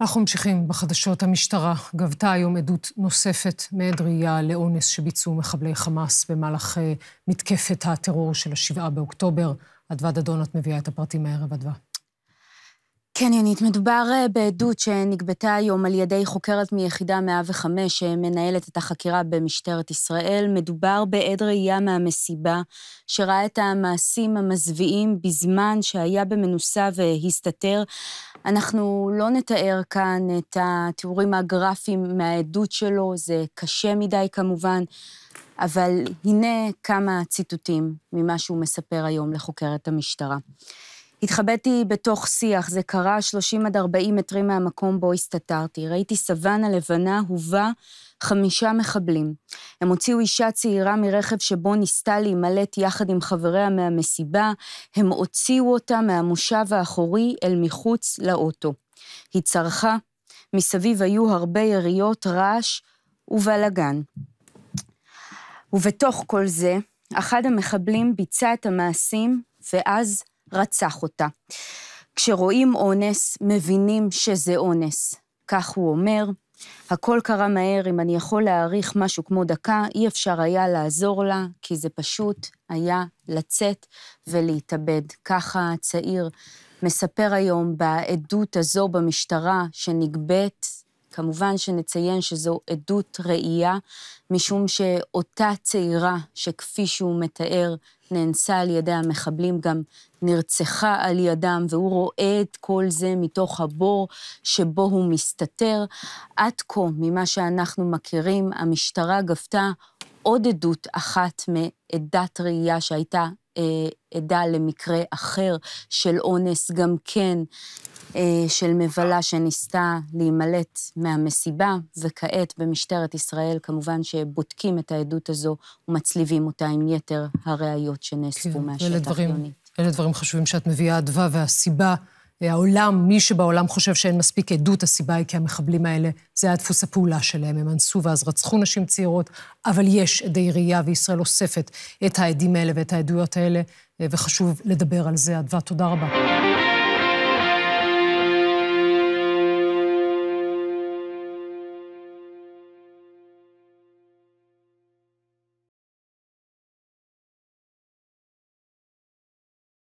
אנחנו ממשיכים בחדשות. המשטרה גבתה היום עדות נוספת מעד ראייה לאונס שביצעו מחבלי חמאס במהלך אה, מתקפת הטרור של השבעה באוקטובר. אדוה דדון, את מביאה את הפרטים הערב, אדוה. כן, יונית, מדובר אה, בעדות שנגבתה היום על ידי חוקרת מיחידה 105 שמנהלת את החקירה במשטרת ישראל. מדובר בעד ראייה מהמסיבה, שראה את המעשים המזוויעים בזמן שהיה במנוסה והסתתר. אנחנו לא נתאר כאן את התיאורים הגרפיים מהעדות שלו, זה קשה מדי כמובן, אבל הנה כמה ציטוטים ממה שהוא מספר היום לחוקרת המשטרה. התחבאתי בתוך שיח, זה קרה 30 עד 40 מטרים מהמקום בו הסתתרתי. ראיתי סוואנה לבנה הובה חמישה מחבלים. הם הוציאו אישה צעירה מרכב שבו ניסתה להימלט יחד עם חבריה מהמסיבה, הם הוציאו אותה מהמושב האחורי אל מחוץ לאוטו. היא צרחה, מסביב היו הרבה יריות, רעש ובלאגן. ובתוך כל זה, אחד המחבלים ביצע את המעשים, ואז רצח אותה. כשרואים אונס, מבינים שזה אונס. כך הוא אומר. הכל קרה מהר, אם אני יכול להעריך משהו כמו דקה, אי אפשר היה לעזור לה, כי זה פשוט היה לצאת ולהתאבד. ככה הצעיר מספר היום בעדות הזו במשטרה, שנגבית כמובן שנציין שזו עדות ראייה, משום שאותה צעירה, שכפי שהוא מתאר, נאנסה על ידי המחבלים, גם נרצחה על ידם, והוא רואה את כל זה מתוך הבור שבו הוא מסתתר. עד כה, ממה שאנחנו מכירים, המשטרה גבתה עוד עדות אחת מעדת ראייה שהייתה אה, עדה למקרה אחר של אונס גם כן, אה, של מבלה שניסתה להימלט מהמסיבה, וכעת במשטרת ישראל כמובן שבודקים את העדות הזו ומצליבים אותה עם יתר הראיות שנאספו כן, מהשטח. אלה דברים, אלה דברים חשובים שאת מביאה, אדווה, והסיבה... העולם, מי שבעולם חושב שאין מספיק עדות, הסיבה היא כי המחבלים האלה, זה היה דפוס הפעולה שלהם. הם אנסו ואז רצחו נשים צעירות, אבל יש עדי ראייה, וישראל אוספת את העדים האלה ואת העדויות האלה, וחשוב לדבר על זה. אדוה, תודה רבה.